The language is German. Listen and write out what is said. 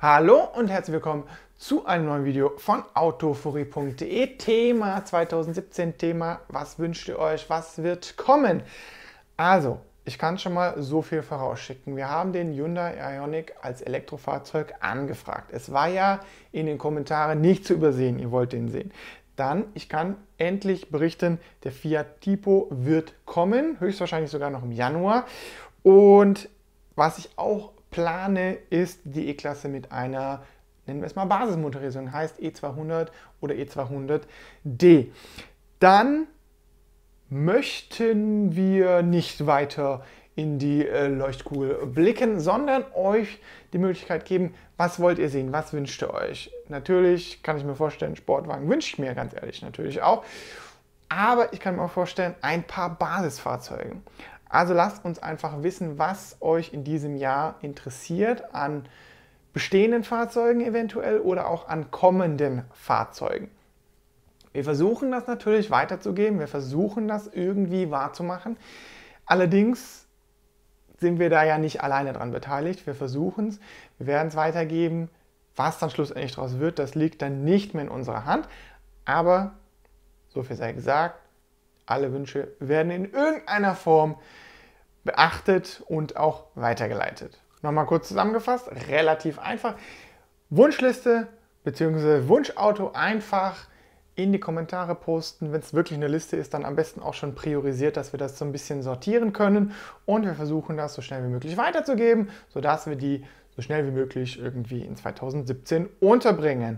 Hallo und herzlich willkommen zu einem neuen Video von autofurie.de. Thema 2017, Thema, was wünscht ihr euch, was wird kommen? Also, ich kann schon mal so viel vorausschicken. Wir haben den Hyundai Ionic als Elektrofahrzeug angefragt. Es war ja in den Kommentaren nicht zu übersehen, ihr wollt den sehen. Dann, ich kann endlich berichten, der Fiat Tipo wird kommen, höchstwahrscheinlich sogar noch im Januar. Und was ich auch plane, ist die E-Klasse mit einer, nennen wir es mal Basismotorisierung, heißt E200 oder E200D. Dann möchten wir nicht weiter in die äh, Leuchtkugel blicken, sondern euch die Möglichkeit geben, was wollt ihr sehen, was wünscht ihr euch. Natürlich kann ich mir vorstellen, Sportwagen wünsche ich mir ganz ehrlich natürlich auch. Aber ich kann mir auch vorstellen, ein paar Basisfahrzeuge. Also lasst uns einfach wissen, was euch in diesem Jahr interessiert an bestehenden Fahrzeugen eventuell oder auch an kommenden Fahrzeugen. Wir versuchen das natürlich weiterzugeben, wir versuchen das irgendwie wahrzumachen. Allerdings sind wir da ja nicht alleine dran beteiligt. Wir versuchen es, wir werden es weitergeben. Was dann schlussendlich daraus wird, das liegt dann nicht mehr in unserer Hand. Aber, so viel sei gesagt, alle Wünsche werden in irgendeiner Form beachtet und auch weitergeleitet. Nochmal kurz zusammengefasst, relativ einfach. Wunschliste bzw. Wunschauto einfach in die Kommentare posten. Wenn es wirklich eine Liste ist, dann am besten auch schon priorisiert, dass wir das so ein bisschen sortieren können. Und wir versuchen das so schnell wie möglich weiterzugeben, sodass wir die so schnell wie möglich irgendwie in 2017 unterbringen.